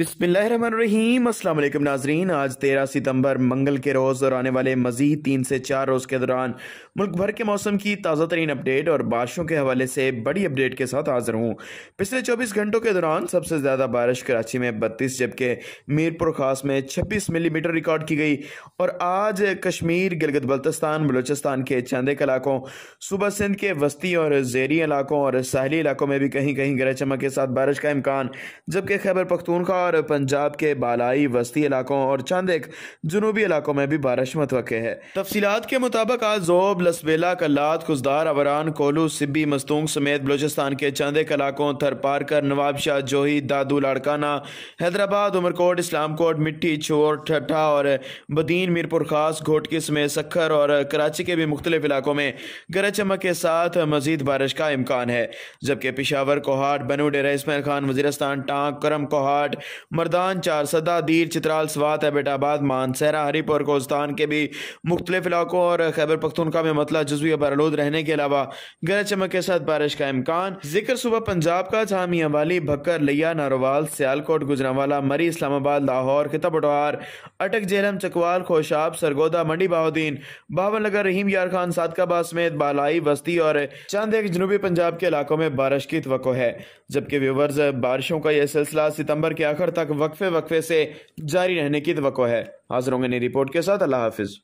अस्सलाम वालेकुम नाजरीन आज तेरह सितंबर मंगल के रोज़ और आने वाले मज़ीद तीन से चार रोज़ के दौरान मुल्क भर के मौसम की ताज़ा तरीन अपडेट और बारिशों के हवाले से बड़ी अपडेट के साथ हाजिर हूँ पिछले चौबीस घंटों के दौरान सबसे ज़्यादा बारिश कराची में बत्तीस जबकि मीरपुर खास में छब्बीस मिलीमीटर रिकॉर्ड की गई और आज कश्मीर गिलगित बल्तिस्तान बलोचिस्तान के चंदे इलाकों सुबह सिंध के वस्ती और जेरी इलाकों और साहली इलाकों में भी कहीं कहीं गरज चमक के साथ बारिश का इम्कान जबकि खैबर पख्तूनखा और पंजाब के बालाई वस्ती इलाकों और चंद एक जनूबी इलाकों में भी बारिश मतवक़ है तफसीत के मुताबिक आज जोब लसबेला कल्लात खुशदार अवरान कोलू सिब्बी मस्तूंग समेत बलोचिस्तान के चंद एक इलाकों थरपारकर नवाबशाह जोही दादू लाड़काना हैदराबाद उमरकोट इस्लामकोट मिट्टी छोर ठट्ठा और बदीन मीरपुर खास घोटकी समेत सखर और कराची के भी मुख्तलिफ इलाकों में गरज चमक के साथ मजीद बारिश का इम्कान है जबकि पिशावर कोहाट बनू डेरा इसमाइल खान वजीरस्तान टांग करम कोहाट मर्दान चार सदा दीर चित्राल स्वात एबटाबाद मानसहरा हरीपुर कोस्तान के भी मुख्तलिफ इलाकों और खैबर पख्तूनखा में मतला जजवी बरलूद रहने के अलावा गरज चमक के साथ बारिश का इम्कान जिक्र सुबह पंजाब का जहाँ मियाँ वाली भक्कर लिया नारोवाल सियालकोट गुजरावाला मरी इस्लामाबाद लाहौर खिता पटवार अटक जेलम चकवाल खोशाब सरगोदा मंडी बहाउद्दीन बावनगर रहीम यार खान सादकाबाद समेत बालाई बस्ती और चंद एक जनूबी पंजाब के इलाकों में बारिश की तो है जबकि व्यूवर्स बारिशों का यह सिलसिला सितंबर के आखिर आखिर तक वक्फे वक्फे से जारी रहने की तो है हाजिर होंगे नई रिपोर्ट के साथ अल्लाह हाफिज़